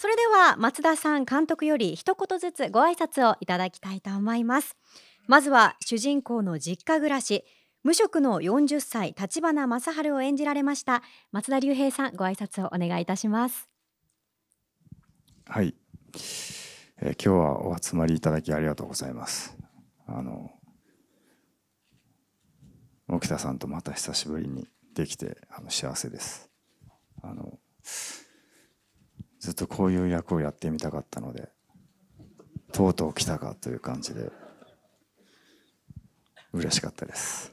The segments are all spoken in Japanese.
それでは松田さん監督より一言ずつご挨拶をいただきたいと思いますまずは主人公の実家暮らし無職の40歳立花正春を演じられました松田龍平さんご挨拶をお願いいたしますはい、えー、今日はお集まりいただきありがとうございますあの沖田さんとまた久しぶりにできてあの幸せですあのずっとこういう役をやってみたかったのでとうとう来たかという感じで嬉しかったです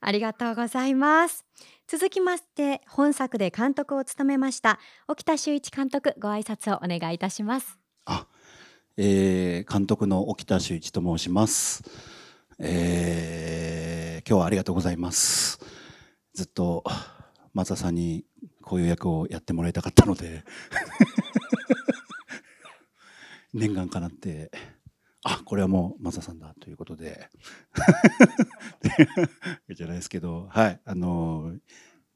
ありがとうございます続きまして本作で監督を務めました沖田修一監督ご挨拶をお願いいたしますあ、えー、監督の沖田修一と申します、えー、今日はありがとうございますずっと松田さんにこういう役をやってもらいたかったので 念願かなってあこれはもうマサさんだということで じゃないですけどはいあの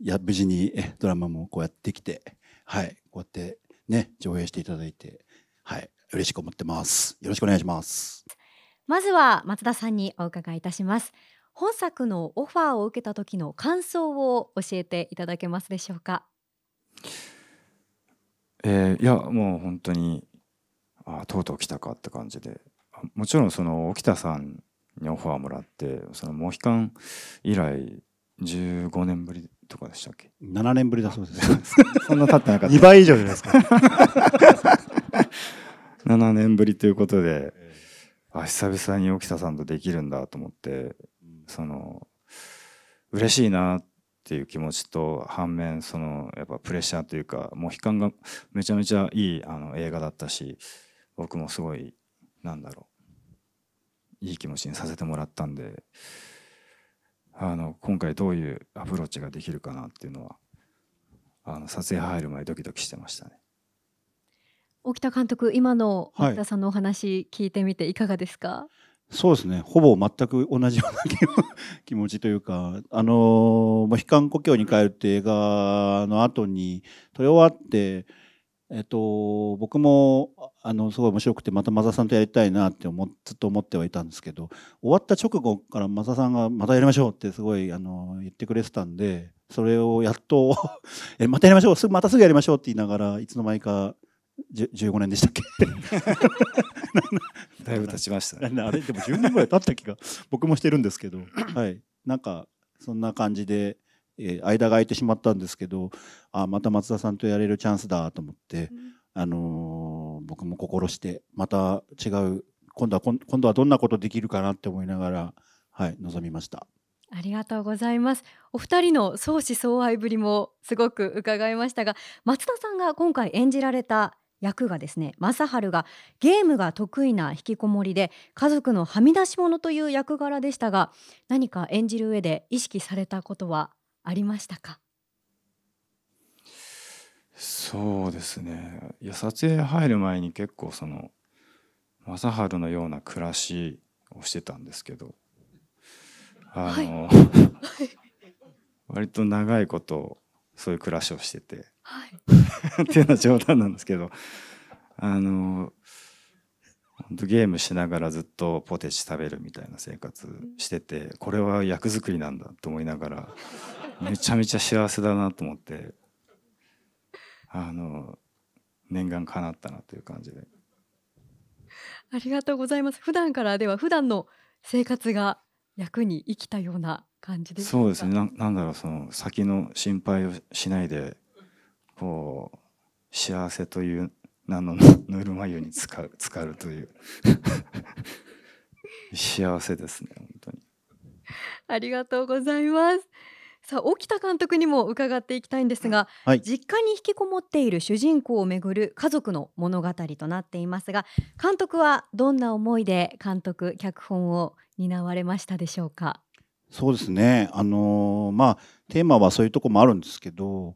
いや無事にドラマもこうやってきてはいこうやってね上映していただいてはい嬉しく思ってますよろしくお願いしますまずは松田さんにお伺いいたします本作のオファーを受けた時の感想を教えていただけますでしょうかえー、いやもう本当にあとうとう来たかって感じでもちろんその沖田さんにオファーもらってそのモヒカン以来15年ぶりとかでしたっけ7年ぶりだそうです そんな経ってなかった2倍以上じゃないですか7 年ぶりということで、あ久々に沖田さんとできるんだと思ってその嬉しいなっていう気持ちと反面そのやっぱプレッシャーというかもう悲観がめちゃめちゃいいあの映画だったし僕もすごいなんだろういい気持ちにさせてもらったんであの今回どういうアプローチができるかなっていうのはあの撮影入る前ドキドキしてましたね。沖田監督今の沖田さんのお話聞いてみていかがですか、はいそうですねほぼ全く同じような気持ちというか「あの悲観故郷に帰る」って映画の後に撮り終わってえっと、僕もあのすごい面白くてまたマザさんとやりたいなって思っ、ずっと思ってはいたんですけど終わった直後からマザさんが「またやりましょう」ってすごいあの言ってくれてたんでそれをやっと え「またやりましょうすぐまたすぐやりましょう」って言いながらいつの間にか15年でしたっけ だいぶ経ちましたね。あれでも10年ぐらい経った気が僕もしてるんですけど、はい、なんかそんな感じで、えー、間が空いてしまったんですけどあまた松田さんとやれるチャンスだと思って、うん、あのー、僕も心してまた違う今度は今度はどんなことできるかなって思いながら、はい、臨みました。ありがとうございます。お二人の相思相愛ぶりもすごく伺いましたが、松田さんが今回演じられた役がですね正治がゲームが得意な引きこもりで家族のはみ出し者という役柄でしたが何か演じる上で意識されたことはありましたかそうですねいや撮影入る前に結構その正治のような暮らしをしてたんですけどあの、はい、割と長いことそういう暮らしをしてて、はい、っていうのは冗談なんですけどあのゲームしながらずっとポテチ食べるみたいな生活しててこれは役作りなんだと思いながらめちゃめちゃ幸せだなと思ってあの念願かなったなという感じで。ありがとうございます。普段からでは普段の生活が役に生きたような感じですそうですねななんだろうその先の心配をしないでこう幸せという名の ぬるま湯に浸かる浸かるという 幸せですね本当にありがとうございますさあ沖田監督にも伺っていきたいんですが、はい、実家に引きこもっている主人公をめぐる家族の物語となっていますが監督はどんな思いで監督脚本を担われましたでしょうかそうですねあのー、まあテーマはそういうとこもあるんですけど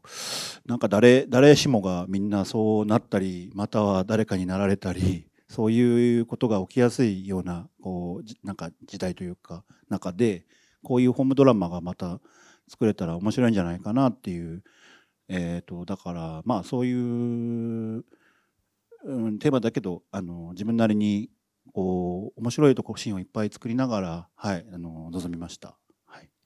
なんか誰誰しもがみんなそうなったりまたは誰かになられたりそういうことが起きやすいようなこうなんか時代というか中でこういうホームドラマがまた作れたら面白いんじゃないかなっていう、えーと、だからまあそういう、うん、テーマだけどあの自分なりにこう面白いとこシーンをいっぱい作りながら、はい、あの臨みました。